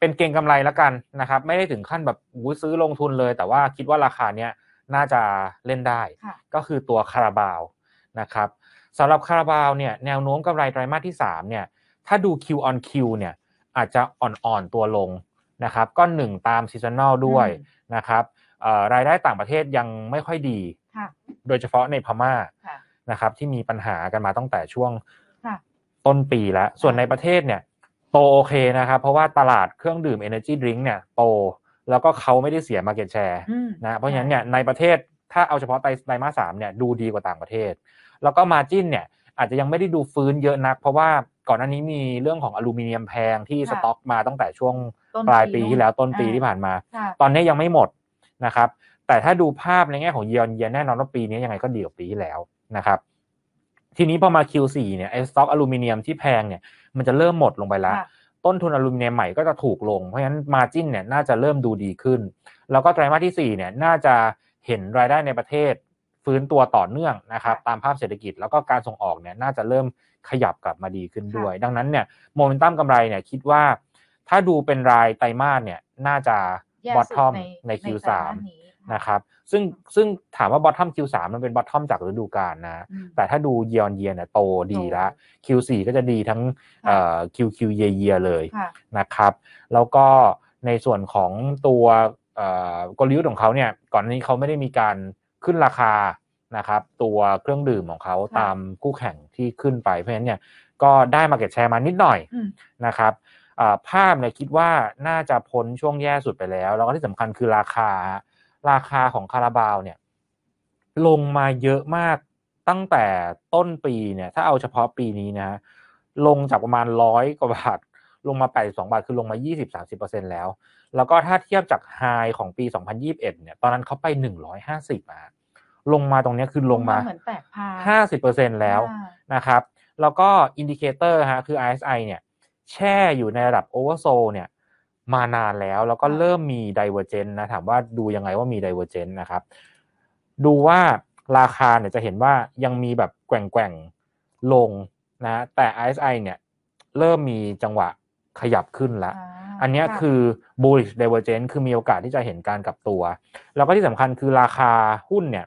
เป็นเก่งกำไรละกันนะครับ ไม่ได้ถึงขั้นแบบซื้อลงทุนเลย แต่ว่าคิดว่าราคาเนี้ยน่าจะเล่นได้ ก็คือตัวคาราบาวนะครับสำหรับคาราบาวเนี่ย แนวโน้มกำไรไตรมาสที่3เนี่ย ถ้าดู Q on Q เนี่ยอาจจะอ่อนๆตัวลงนะครับ ก็หนึ่งตามซีซันแนลด้วยนะครับรายได้ต่างประเทศยังไม่ค่อยดี โดยเฉพาะในพม่านะครับที่มีปัญหากันมาตั้งแต่ช่วงต้นปีแล้วส่วนในประเทศเนี่ยโตโอเคนะครับ เพราะว่าตลาดเครื่องดื่ม Energy Drink เนี่ยโต แล้วก็เขาไม่ได้เสีย Market Share นะเพราะฉะนั้นเนี่ยในประเทศถ้าเอาเฉพาะไตรมาสสามเนี่ยดูดีกว่าต่างประเทศ แล้วก็มาจินเนี่ยอาจจะยังไม่ได้ดูฟื้นเยอะนัก เพราะว่าก่อนหน้านี้มีเรื่องของอลูมิเนียมแพงที่สต็อกมาตั้งแต่ช่วงปลายปีที่แล้ว ต้นปีที่ผ่านมา ตอนนี้ยังไม่หมดนะครับแต่ถ้าดูภาพในแง่ของเยนเยนแน่นอนว่าปีนี้ยังไงก็ดีกว่าปีที่แล้วนะครับทีนี้พอมา Q4 เนี่ยไอสต็อกอลูมิเนียมที่แพงเนี่ยมันจะเริ่มหมดลงไปแล้ว ต้นทุนอลูมิเนียมใหม่ก็จะถูกลงเพราะฉะนั้นมาจิ้นเนี่ยน่าจะเริ่มดูดีขึ้น แล้วก็ไตรมาสที่4เนี่ยน่าจะเห็นรายได้ในประเทศ ฟื้นตัวต่อเนื่องนะครับตามภาพเศรษฐกิจแล้วก็การส่งออกเนี่ยน่าจะเริ่มขยับกลับมาดีขึ้นด้วย ดังนั้นเนี่ยโมเมนตัมกำไรเนี่ยคิดว่า ถ้าดูเป็นรายไตรมาสเนี่ยน่าจะบอททอมใน Q3 นะครับซึ่งซึ่งถามว่า bottom Q3 มันเป็น bottom จากฤดูกาลนะ แต่ถ้าดูเย a r เยีย a r เนี่ยโตดีแล้ว Q4 ก็จะดีทั้ง QQ y e เย y ย a r เลยนะครับแล้วก็ในส่วนของตัวกลยุทธ์ของเขาเนี่ยก่อนนี้เขาไม่ได้มีการขึ้นราคานะครับตัวเครื่องดื่มของเขาตามคู่แข่งที่ขึ้นไปเพราะฉะนั้นเนี่ยก็ได้มาเก็ตแชร์มานิดหน่อยนะครับภาพเนี่ยคิดว่าน่าจะพ้นช่วงแย่สุดไปแล้ว แล้วก็ที่สำคัญคือราคาราคาของคาราบาวเนี่ยลงมาเยอะมากตั้งแต่ต้นปีเนี่ย ถ้าเอาเฉพาะปีนี้นะ ลงจากประมาณร้อยกว่าบาท ลงมาแปสองบาท คือลงมา 20-30%แล้ว แล้วก็ถ้าเทียบจากไฮของปี 2021เนี่ย ตอนนั้นเขาไป 150อาะลงมาตรงนี้คือลงมาห้าสิบเปอร์เซ็นแล้วนะครับ แล้วก็อินดิเคเตอร์ฮะคือ RSI เนี่ย แช่อยู่ในระดับโอเวอร์โซเนี่ยมานานแล้วแล้วก็เริ่มมีดิเวอร์เจนนะถามว่าดูยังไงว่ามีดิเวอร์เจนนะครับ ดูว่าราคาเนี่ยจะเห็นว่ายังมีแบบแกว่งๆ ลงนะ แต่ RSI เนี่ยเริ่มมีจังหวะขยับขึ้นแล้วอันนี้คือ bullish divergence คือมีโอกาสที่จะเห็นการกลับตัว แล้วก็ที่สำคัญคือราคาหุ้นเนี่ย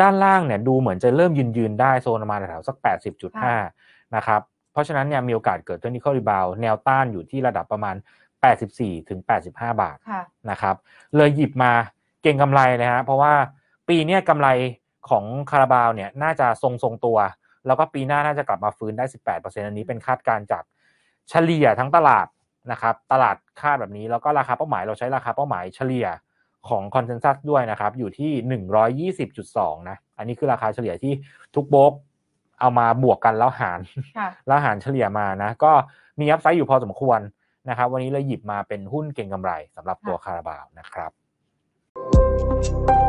ด้านล่างเนี่ย ดูเหมือนจะเริ่มยืนยืนได้โซนประมาณแถวสัก 80.5 นะครับเพราะฉะนั้นเนี่ยมีโอกาสเกิดเท c น n i c a l r e b o u แนวต้านอยู่ที่ระดับประมาณ 84ถึง85 บาทนะครับ เลยหยิบมาเก่งกำไรนะฮะ เพราะว่าปีนี้กำไรของคาราบาวเนี่ยน่าจะทรงทรงตัว แล้วก็ปีหน้าน่าจะกลับมาฟื้นได้ 18%อันนี้เป็นคาดการจากเฉลี่ยทั้งตลาดนะครับ ตลาดคาดแบบนี้แล้วก็ราคาเป้าหมายเราใช้ราคาเป้าหมายเฉลี่ยของคอนเซนแซสด้วยนะครับ อยู่ที่ 120.2 นะ อันนี้คือราคาเฉลี่ยที่ทุกโบกเอามาบวกกันแล้วหาร แล้วหารเฉลี่ยมานะ ก็มีอัพไซด์อยู่พอสมควรนะครับวันนี้เราหยิบมาเป็นหุ้นเก่งกำไรสำหรับตัวคาราบาวนะครับ